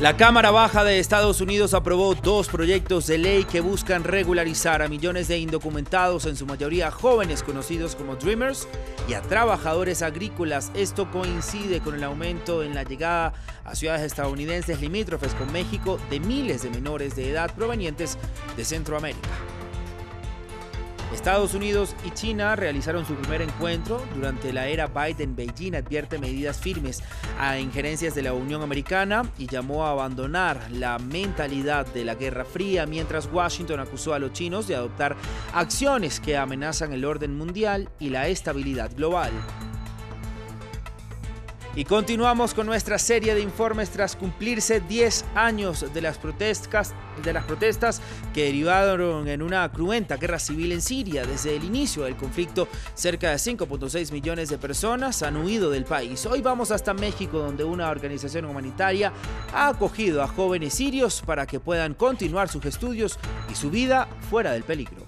La Cámara Baja de Estados Unidos aprobó dos proyectos de ley que buscan regularizar a millones de indocumentados, en su mayoría jóvenes conocidos como Dreamers, y a trabajadores agrícolas. Esto coincide con el aumento en la llegada a ciudades estadounidenses limítrofes con México de miles de menores de edad provenientes de Centroamérica. Estados Unidos y China realizaron su primer encuentro. Durante la era Biden, Beijing advierte medidas firmes a injerencias de la Unión Americana y llamó a abandonar la mentalidad de la Guerra Fría, mientras Washington acusó a los chinos de adoptar acciones que amenazan el orden mundial y la estabilidad global. Y continuamos con nuestra serie de informes tras cumplirse 10 años de las protestas, de las protestas que derivaron en una cruenta guerra civil en Siria. Desde el inicio del conflicto, cerca de 5.6 millones de personas han huido del país. Hoy vamos hasta México, donde una organización humanitaria ha acogido a jóvenes sirios para que puedan continuar sus estudios y su vida fuera del peligro.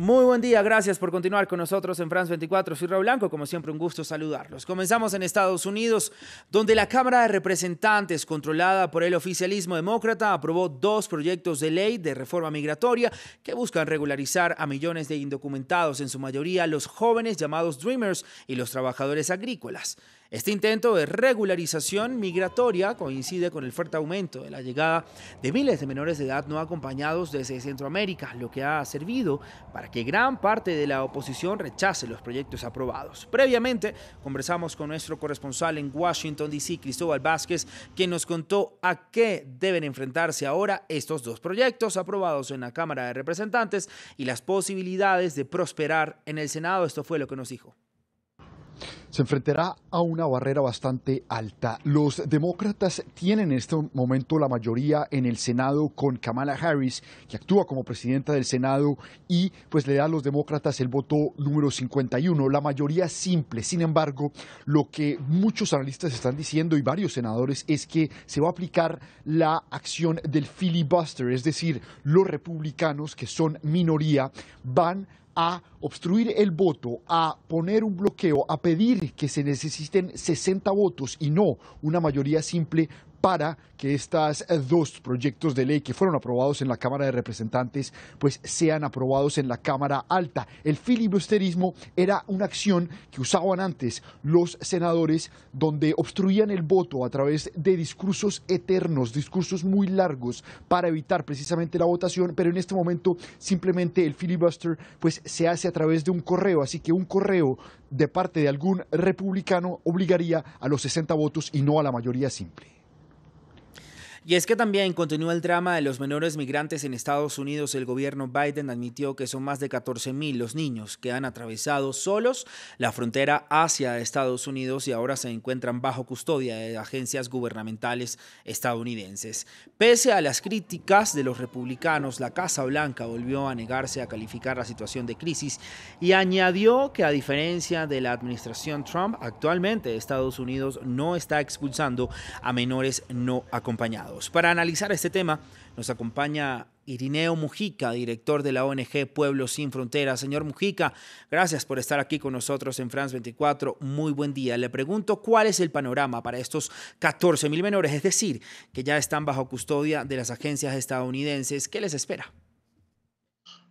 Muy buen día, gracias por continuar con nosotros en France 24. Soy Raúl Blanco, como siempre un gusto saludarlos. Comenzamos en Estados Unidos, donde la Cámara de Representantes, controlada por el oficialismo demócrata, aprobó dos proyectos de ley de reforma migratoria que buscan regularizar a millones de indocumentados, en su mayoría los jóvenes llamados Dreamers y los trabajadores agrícolas. Este intento de regularización migratoria coincide con el fuerte aumento de la llegada de miles de menores de edad no acompañados desde Centroamérica, lo que ha servido para que gran parte de la oposición rechace los proyectos aprobados. Previamente, conversamos con nuestro corresponsal en Washington, D.C., Cristóbal Vázquez, quien nos contó a qué deben enfrentarse ahora estos dos proyectos aprobados en la Cámara de Representantes y las posibilidades de prosperar en el Senado. Esto fue lo que nos dijo se enfrentará a una barrera bastante alta. Los demócratas tienen en este momento la mayoría en el Senado con Kamala Harris, que actúa como presidenta del Senado y pues le da a los demócratas el voto número 51, la mayoría simple. Sin embargo, lo que muchos analistas están diciendo y varios senadores es que se va a aplicar la acción del filibuster, es decir, los republicanos que son minoría van a obstruir el voto, a poner un bloqueo, a pedir que se necesiten 60 votos y no una mayoría simple para que estos eh, dos proyectos de ley que fueron aprobados en la Cámara de Representantes pues sean aprobados en la Cámara Alta. El filibusterismo era una acción que usaban antes los senadores donde obstruían el voto a través de discursos eternos, discursos muy largos para evitar precisamente la votación, pero en este momento simplemente el filibuster pues se hace a través de un correo, así que un correo de parte de algún republicano obligaría a los 60 votos y no a la mayoría simple. Y es que también continúa el drama de los menores migrantes en Estados Unidos. El gobierno Biden admitió que son más de 14.000 los niños que han atravesado solos la frontera hacia Estados Unidos y ahora se encuentran bajo custodia de agencias gubernamentales estadounidenses. Pese a las críticas de los republicanos, la Casa Blanca volvió a negarse a calificar la situación de crisis y añadió que a diferencia de la administración Trump, actualmente Estados Unidos no está expulsando a menores no acompañados. Para analizar este tema nos acompaña Irineo Mujica, director de la ONG Pueblos Sin Fronteras. Señor Mujica, gracias por estar aquí con nosotros en France 24. Muy buen día. Le pregunto cuál es el panorama para estos 14 mil menores, es decir, que ya están bajo custodia de las agencias estadounidenses. ¿Qué les espera?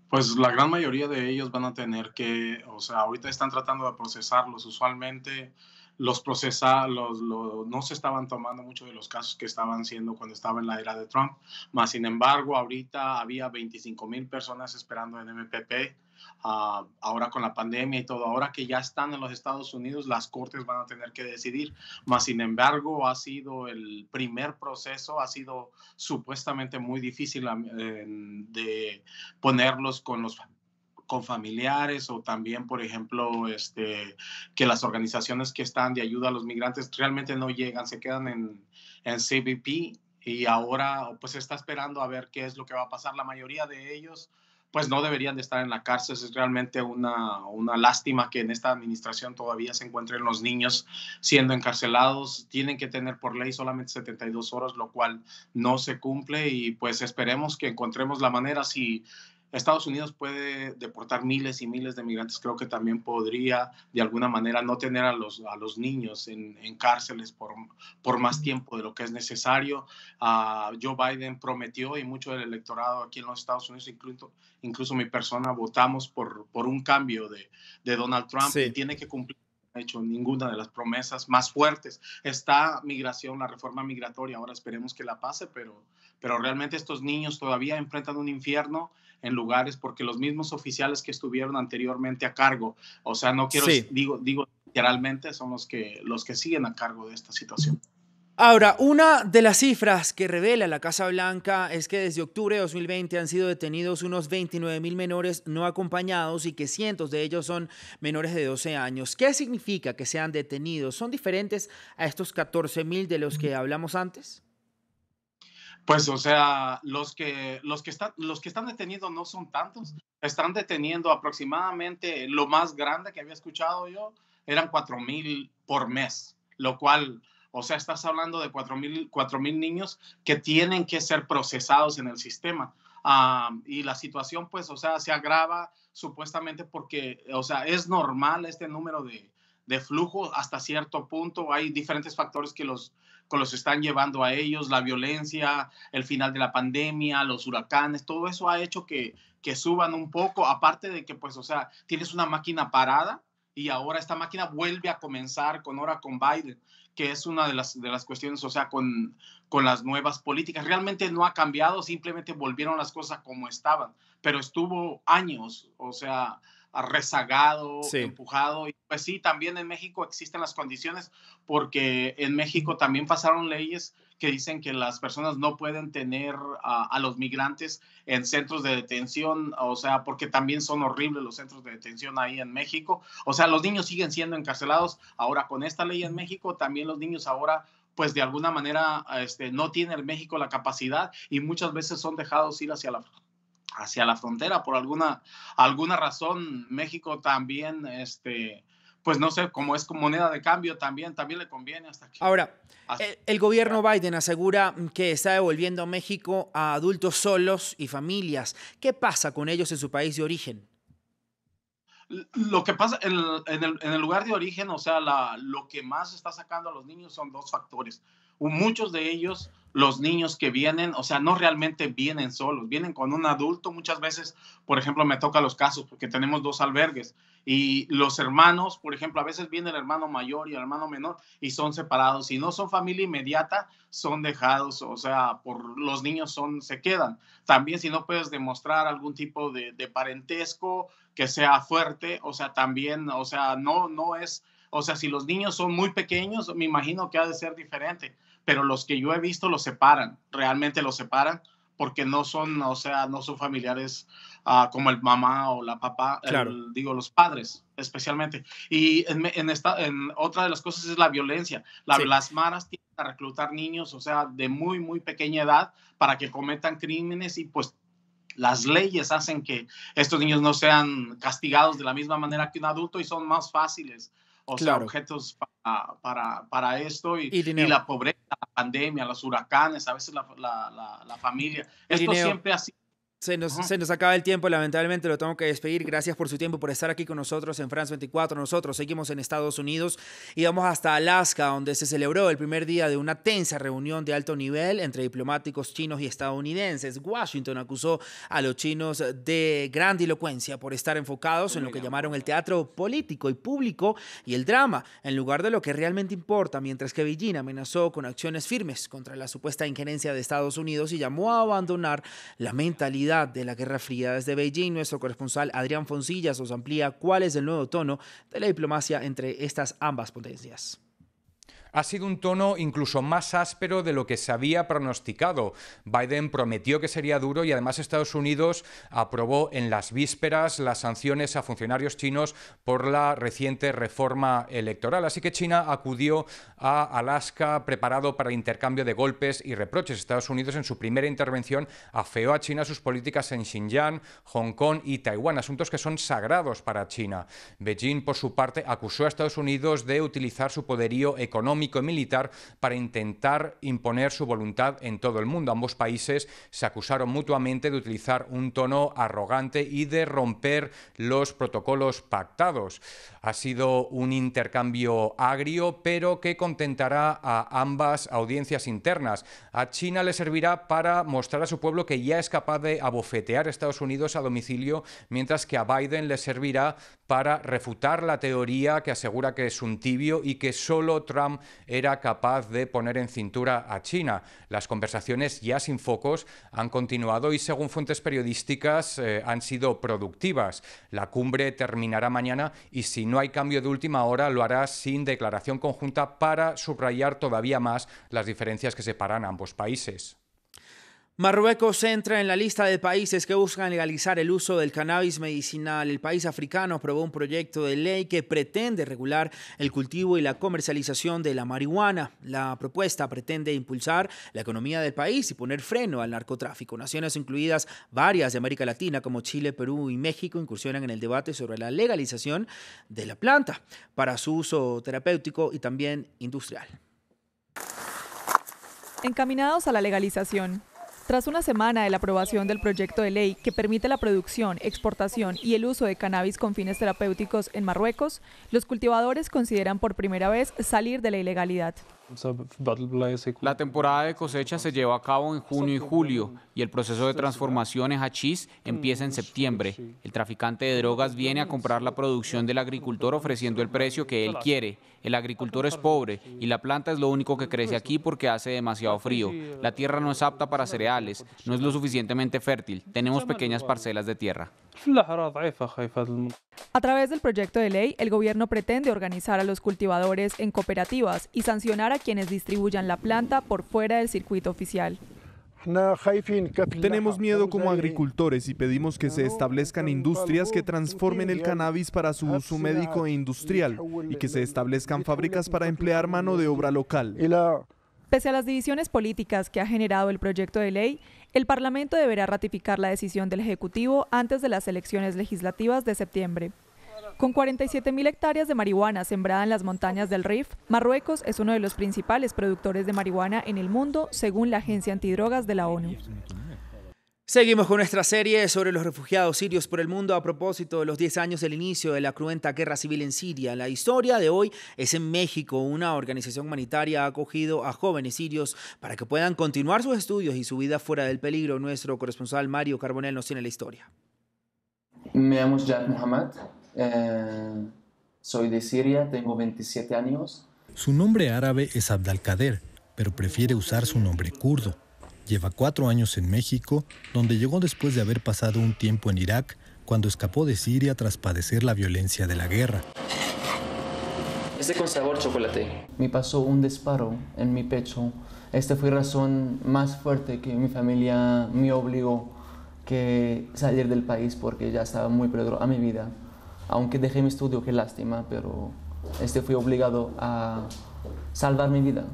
Pues la gran mayoría de ellos van a tener que, o sea, ahorita están tratando de procesarlos. Usualmente los procesa, no se estaban tomando muchos de los casos que estaban siendo cuando estaba en la era de Trump. Más sin embargo, ahorita había 25 mil personas esperando en MPP. Ah, ahora con la pandemia y todo, ahora que ya están en los Estados Unidos, las cortes van a tener que decidir. Más sin embargo, ha sido el primer proceso, ha sido supuestamente muy difícil de ponerlos con los con familiares o también, por ejemplo, este, que las organizaciones que están de ayuda a los migrantes realmente no llegan, se quedan en, en CBP y ahora pues está esperando a ver qué es lo que va a pasar. La mayoría de ellos pues no deberían de estar en la cárcel. Es realmente una, una lástima que en esta administración todavía se encuentren los niños siendo encarcelados. Tienen que tener por ley solamente 72 horas, lo cual no se cumple y pues esperemos que encontremos la manera si Estados Unidos puede deportar miles y miles de migrantes. Creo que también podría, de alguna manera, no tener a los, a los niños en, cárceles por, por más tiempo de lo que es necesario. Ah, Joe Biden prometió y mucho del electorado aquí en los Estados Unidos, incluso, incluso mi persona, votamos por, un cambio de, Donald Trump. Y tiene que cumplir hecho ninguna de las promesas más fuertes. Está migración, la reforma migratoria, ahora esperemos que la pase, pero, pero realmente estos niños todavía enfrentan un infierno en lugares porque los mismos oficiales que estuvieron anteriormente a cargo, o sea, no quiero, digo, digo literalmente, son los que, los que siguen a cargo de esta situación. Ahora, una de las cifras que revela la Casa Blanca es que desde octubre de 2020 han sido detenidos unos 29 mil menores no acompañados y que cientos de ellos son menores de 12 años. ¿Qué significa que sean detenidos? ¿Son diferentes a estos 14 mil de los que hablamos antes? Pues, o sea, los que, los, que están, los que están detenidos no son tantos. Están deteniendo aproximadamente lo más grande que había escuchado yo, eran 4 mil por mes, lo cual o sea, estás hablando de mil niños que tienen que ser procesados en el sistema. Ah, y la situación, pues, o sea, se agrava supuestamente porque, o sea, es normal este número de, de flujo hasta cierto punto. Hay diferentes factores que los, que los están llevando a ellos, la violencia, el final de la pandemia, los huracanes, todo eso ha hecho que, que suban un poco, aparte de que, pues, o sea, tienes una máquina parada y ahora esta máquina vuelve a comenzar con ahora con Biden, que es una de las, de las cuestiones, o sea, con, con las nuevas políticas. Realmente no ha cambiado, simplemente volvieron las cosas como estaban, pero estuvo años, o sea, rezagado, empujado. Y pues sí, también en México existen las condiciones porque en México también pasaron leyes que dicen que las personas no pueden tener a, los migrantes en centros de detención, o sea, porque también son horribles los centros de detención ahí en México. O sea, los niños siguen siendo encarcelados. Ahora, con esta ley en México, también los niños ahora pues de alguna manera este, no tiene el México la capacidad y muchas veces son dejados ir hacia la, hacia la frontera. Por alguna, alguna razón, México también este, pues no sé, como es como moneda de cambio también, también le conviene hasta aquí. Ahora, el, gobierno Biden asegura que está devolviendo a México a adultos solos y familias. ¿Qué pasa con ellos en su país de origen? Lo que pasa en, el, lugar de origen, o sea, la, lo que más está sacando a los niños son dos factores. Muchos de ellos los niños que vienen, o sea, no realmente vienen solos, vienen con un adulto. Muchas veces, por ejemplo, me toca los casos porque tenemos dos albergues y los hermanos, por ejemplo, a veces viene el hermano mayor y el hermano menor y son separados. Si no son familia inmediata, son dejados, o sea, por los niños son, se quedan. También si no puedes demostrar algún tipo de, parentesco que sea fuerte, o sea, también, o sea, no, no es... O sea, si los niños son muy pequeños, me imagino que ha de ser diferente pero los que yo he visto los separan, realmente los separan porque no son, o sea, no son familiares ah, como el mamá o la papá, digo, los padres especialmente. Y en, esta, en otra de las cosas es la violencia. Las maras tienen a reclutar niños, o sea, de muy, muy pequeña edad para que cometan crímenes y pues las leyes hacen que estos niños no sean castigados de la misma manera que un adulto y son más fáciles, o sea, objetos para, para, esto y la pobreza la pandemia, los huracanes, a veces la, la, la, familia. Esto siempre ha sido se nos, acaba el tiempo, lamentablemente lo tengo que despedir. Gracias por su tiempo, por estar aquí con nosotros en France 24. Nosotros seguimos en Estados Unidos y vamos hasta Alaska, donde se celebró el primer día de una tensa reunión de alto nivel entre diplomáticos chinos y estadounidenses. Washington acusó a los chinos de gran dilocuencia por estar enfocados en lo que llamaron el teatro político y público y el drama, en lugar de lo que realmente importa, mientras que Beijing amenazó con acciones firmes contra la supuesta injerencia de Estados Unidos y llamó a abandonar la mentalidad de la Guerra Fría. Desde Beijing, nuestro corresponsal Adrián Foncillas nos amplía cuál es el nuevo tono de la diplomacia entre estas ambas potencias ha sido un tono incluso más áspero de lo que se había pronosticado. Biden prometió que sería duro y además Estados Unidos aprobó en las vísperas las sanciones a funcionarios chinos por la reciente reforma electoral. Así que China acudió a Alaska preparado para intercambio de golpes y reproches. Estados Unidos en su primera intervención afeó a China sus políticas en Xinjiang, Hong Kong y Taiwán, asuntos que son sagrados para China. Beijing, por su parte, acusó a Estados Unidos de utilizar su poderío económico militar para intentar imponer su voluntad en todo el mundo. Ambos países se acusaron mutuamente de utilizar un tono arrogante y de romper los protocolos pactados. Ha sido un intercambio agrio, pero que contentará a ambas audiencias internas. A China le servirá para mostrar a su pueblo que ya es capaz de abofetear a Estados Unidos a domicilio, mientras que a Biden le servirá para refutar la teoría que asegura que es un tibio y que solo Trump era capaz de poner en cintura a China. Las conversaciones ya sin focos han continuado y según fuentes periodísticas eh, han sido productivas. La cumbre terminará mañana y si no hay cambio de última hora lo hará sin declaración conjunta para subrayar todavía más las diferencias que separan ambos países. Marruecos entra en la lista de países que buscan legalizar el uso del cannabis medicinal. El país africano aprobó un proyecto de ley que pretende regular el cultivo y la comercialización de la marihuana. La propuesta pretende impulsar la economía del país y poner freno al narcotráfico. Naciones incluidas varias de América Latina como Chile, Perú y México incursionan en el debate sobre la legalización de la planta para su uso terapéutico y también industrial. Encaminados a la legalización. Tras una semana de la aprobación del proyecto de ley que permite la producción, exportación y el uso de cannabis con fines terapéuticos en Marruecos, los cultivadores consideran por primera vez salir de la ilegalidad. La temporada de cosecha se lleva a cabo en junio y julio y el proceso de transformación en hachís empieza en septiembre. El traficante de drogas viene a comprar la producción del agricultor ofreciendo el precio que él quiere. El agricultor es pobre y la planta es lo único que crece aquí porque hace demasiado frío. La tierra no es apta para cereales, no es lo suficientemente fértil. Tenemos pequeñas parcelas de tierra. A través del proyecto de ley, el gobierno pretende organizar a los cultivadores en cooperativas y sancionar a quienes distribuyan la planta por fuera del circuito oficial. Tenemos miedo como agricultores y pedimos que se establezcan industrias que transformen el cannabis para su uso médico e industrial y que se establezcan fábricas para emplear mano de obra local. Pese a las divisiones políticas que ha generado el proyecto de ley, el Parlamento deberá ratificar la decisión del Ejecutivo antes de las elecciones legislativas de septiembre. Con 47.000 hectáreas de marihuana sembrada en las montañas del Rif, Marruecos es uno de los principales productores de marihuana en el mundo, según la Agencia Antidrogas de la ONU. Seguimos con nuestra serie sobre los refugiados sirios por el mundo a propósito de los 10 años del inicio de la cruenta guerra civil en Siria. La historia de hoy es en México. Una organización humanitaria ha acogido a jóvenes sirios para que puedan continuar sus estudios y su vida fuera del peligro. Nuestro corresponsal Mario Carbonell nos tiene la historia. Me llamo eh, soy de Siria, tengo 27 años. Su nombre árabe es Abdalkader, pero prefiere usar su nombre kurdo. Lleva cuatro años en México, donde llegó después de haber pasado un tiempo en Irak, cuando escapó de Siria tras padecer la violencia de la guerra. Este con sabor chocolate. Me pasó un disparo en mi pecho. Esta fue razón más fuerte que mi familia me obligó que salir del país porque ya estaba muy peligroso a mi vida aunque dejé mi estudio, qué lástima, pero este fui obligado a salvar mi vida.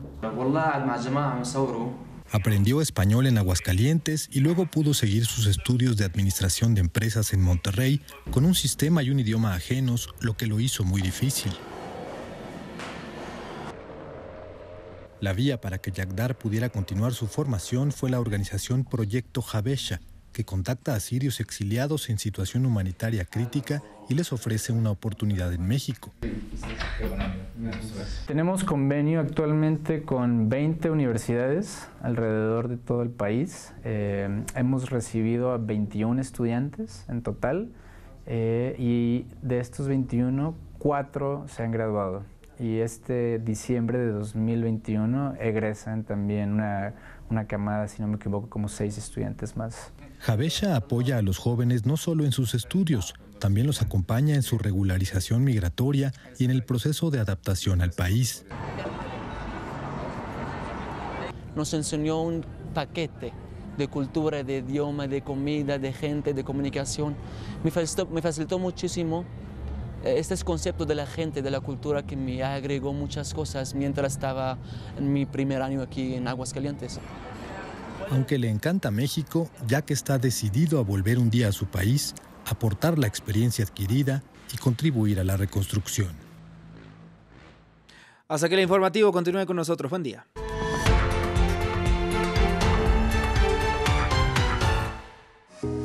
Aprendió español en Aguascalientes y luego pudo seguir sus estudios de administración de empresas en Monterrey con un sistema y un idioma ajenos, lo que lo hizo muy difícil. La vía para que Yagdar pudiera continuar su formación fue la organización Proyecto Habesha, que contacta a sirios exiliados en situación humanitaria crítica y les ofrece una oportunidad en México. Tenemos convenio actualmente con 20 universidades alrededor de todo el país. Eh, hemos recibido a 21 estudiantes en total eh, y de estos 21, 4 se han graduado. Y este diciembre de 2021 egresan también una, una camada, si no me equivoco, como seis estudiantes más. Javesha apoya a los jóvenes no solo en sus estudios, también los acompaña en su regularización migratoria y en el proceso de adaptación al país. Nos enseñó un paquete de cultura, de idioma, de comida, de gente, de comunicación. Me facilitó, me muchísimo eh, este concepto de la gente, de la cultura que me agregó muchas cosas mientras estaba en mi primer año aquí en Aguascalientes. Aunque le encanta México, ya que está decidido a volver un día a su país, aportar la experiencia adquirida y contribuir a la reconstrucción. Hasta que el informativo continúe con nosotros. Buen día.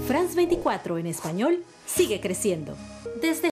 France 24 en español sigue creciendo. Desde